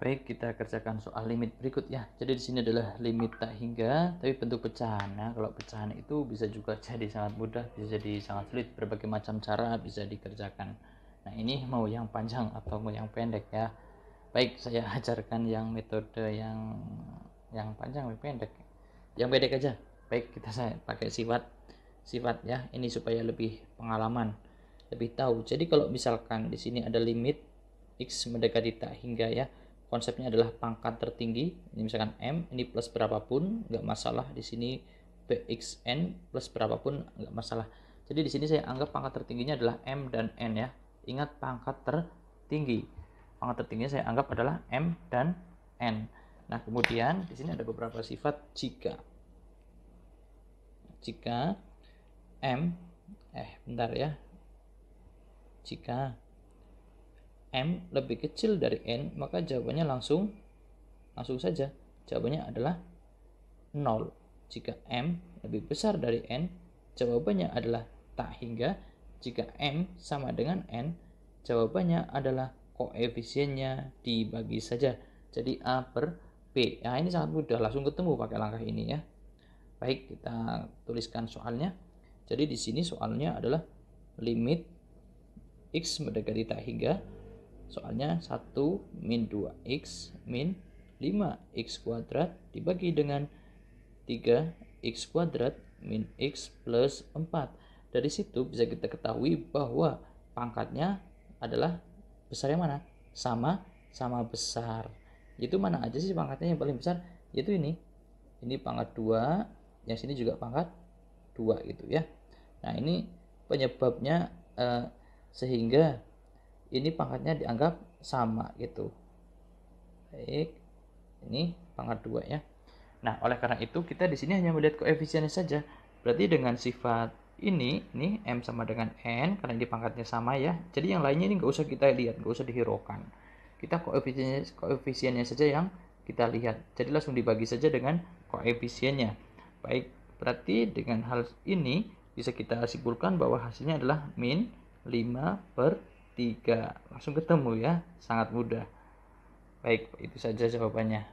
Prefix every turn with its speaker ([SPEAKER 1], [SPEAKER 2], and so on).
[SPEAKER 1] Baik, kita kerjakan soal limit berikut ya. Jadi di sini adalah limit tak hingga, tapi bentuk pecahan. Nah, kalau pecahan itu bisa juga jadi sangat mudah, bisa jadi sangat sulit, berbagai macam cara bisa dikerjakan. Nah, ini mau yang panjang atau mau yang pendek ya. Baik, saya ajarkan yang metode yang yang panjang yang pendek. Yang pendek aja. Baik, kita saya pakai sifat sifat ya. Ini supaya lebih pengalaman, lebih tahu. Jadi kalau misalkan di sini ada limit x mendekati tak hingga ya konsepnya adalah pangkat tertinggi ini misalkan M ini plus berapapun nggak masalah di sini PXN plus berapapun nggak masalah jadi di sini saya anggap pangkat tertingginya adalah M dan N ya ingat pangkat tertinggi pangkat tertingginya saya anggap adalah M dan N nah kemudian di sini ada beberapa sifat jika jika M eh bentar ya jika m lebih kecil dari n, maka jawabannya langsung langsung saja. Jawabannya adalah 0. Jika m lebih besar dari n, jawabannya adalah tak hingga. Jika m sama dengan n, jawabannya adalah koefisiennya dibagi saja. Jadi a per b. Nah, ini sangat mudah, langsung ketemu pakai langkah ini ya. Baik, kita tuliskan soalnya. Jadi di sini soalnya adalah limit x mendekati tak hingga Soalnya 1 min 2x min 5x kuadrat dibagi dengan 3x kuadrat min x plus 4. Dari situ bisa kita ketahui bahwa pangkatnya adalah besar yang mana? Sama, sama besar. Itu mana aja sih pangkatnya yang paling besar? Yaitu ini. Ini pangkat 2, yang sini juga pangkat 2 gitu ya. Nah, ini penyebabnya eh, sehingga ini pangkatnya dianggap sama gitu baik ini pangkat dua ya nah oleh karena itu kita di sini hanya melihat koefisiennya saja berarti dengan sifat ini nih m sama dengan n karena ini pangkatnya sama ya jadi yang lainnya ini nggak usah kita lihat nggak usah dihiraukan kita koefisiennya koefisiennya saja yang kita lihat jadi langsung dibagi saja dengan koefisiennya baik berarti dengan hal ini bisa kita simpulkan bahwa hasilnya adalah min 5 per tiga langsung ketemu ya sangat mudah baik itu saja jawabannya